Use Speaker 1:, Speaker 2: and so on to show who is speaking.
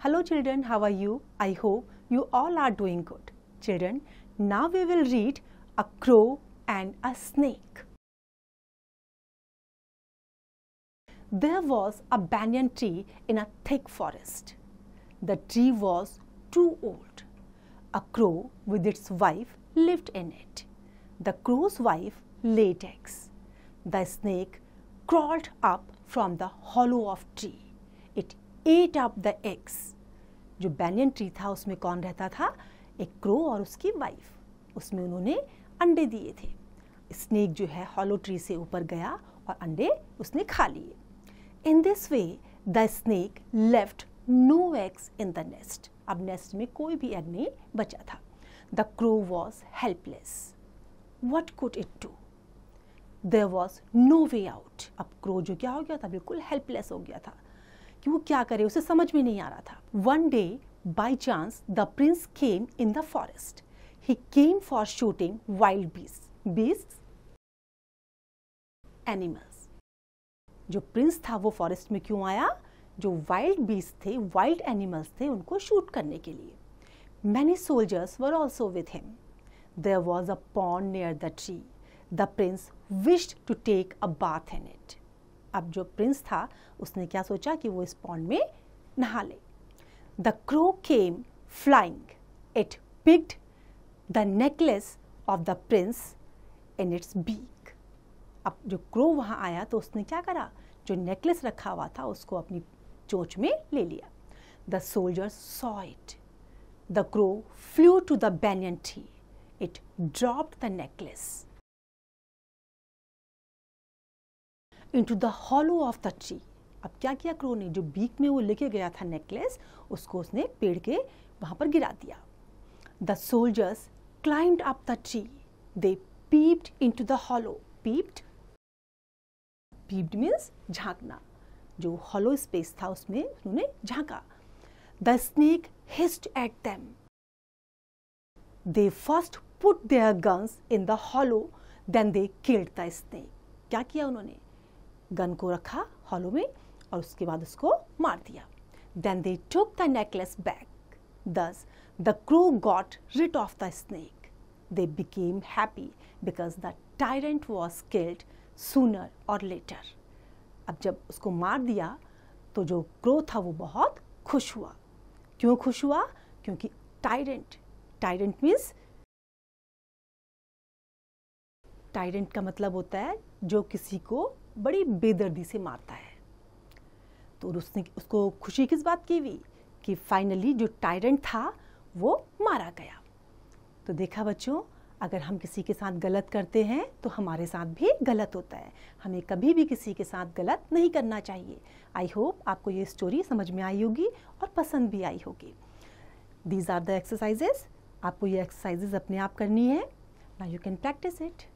Speaker 1: Hello children, how are you? I hope you all are doing good. Children, now we will read a crow and a snake. There was a banyan tree in a thick forest. The tree was too old. A crow with its wife lived in it. The crow's wife laid eggs. The snake crawled up from the hollow of tree. Ate up the eggs जो banyan tree था उसमें कौन रहता था एक crow और उसकी wife उसमें उन्होंने अंडे दिए थे स्नेक जो है हॉलो ट्री से ऊपर गया और अंडे उसने खा लिए in this way the snake left no eggs in the nest अब नेस्ट में कोई भी एग नहीं बचा था the crow was helpless what could it do there was no way out अब क्रो जो क्या हो गया था बिल्कुल हेल्पलेस हो गया था कि वो क्या करे उसे समझ में नहीं आ रहा था one day by chance the prince came in the forest he came for shooting wild beasts beasts animals जो प्रिंस था वो फॉरेस्ट में क्यों आया जो वाइल्ड बीस थे वाइल्ड एनिमल्स थे उनको शूट करने के लिए many soldiers were also with him there was a pond near the tree the prince wished to take a bath in it अब जो प्रिंस था उसने क्या सोचा कि वो इस पॉन्ड में नहा ले the crow came flying it picked the necklace of the prince in its beak अब जो क्रो वहाँ आया तो उसने क्या करा जो नेकलेस रखा हुआ था उसको अपनी चोच में ले लिया the soldier saw it the crow flew to the banyan tree it dropped the necklace into the hollow of the tree अब क्या किया क्रो ने जो बीक में वो लेके गया था नेकलेस उसको उसने पेड़ के वहाँ पर गिरा दिया the soldiers climbed up the tree they peeped to the hollow peeped peeped means झांकना जो हॉलो स्पेस था उसमें उन्होंने झांका the snake hissed at them they first put their guns in the hollow then they killed the snake क्या किया उन्होंने gun को रखा हॉलो में और उसके बाद उसको मार दिया then they took the necklace back thus the crow got rid of the snake they became happy because the tyrant was killed sooner or later अब जब उसको मार दिया तो जो क्रो था वो बहुत खुश हुआ क्यों खुश हुआ क्योंकि टायरेंट टायरेंट मीन्स टायरेंट का मतलब होता है जो किसी को बड़ी बेदर्दी से मारता है तो उसने उसको खुशी किस बात की हुई कि फाइनली जो टायरेंट था वो मारा गया तो देखा बच्चों अगर हम किसी के साथ गलत करते हैं तो हमारे साथ भी गलत होता है हमें कभी भी किसी के साथ गलत नहीं करना चाहिए आई होप आपको ये स्टोरी समझ में आई होगी और पसंद भी आई होगी दीज आर द एक्सरसाइजेज आपको ये एक्सरसाइजेज अपने आप करनी है ना यू कैन प्रैक्टिस इट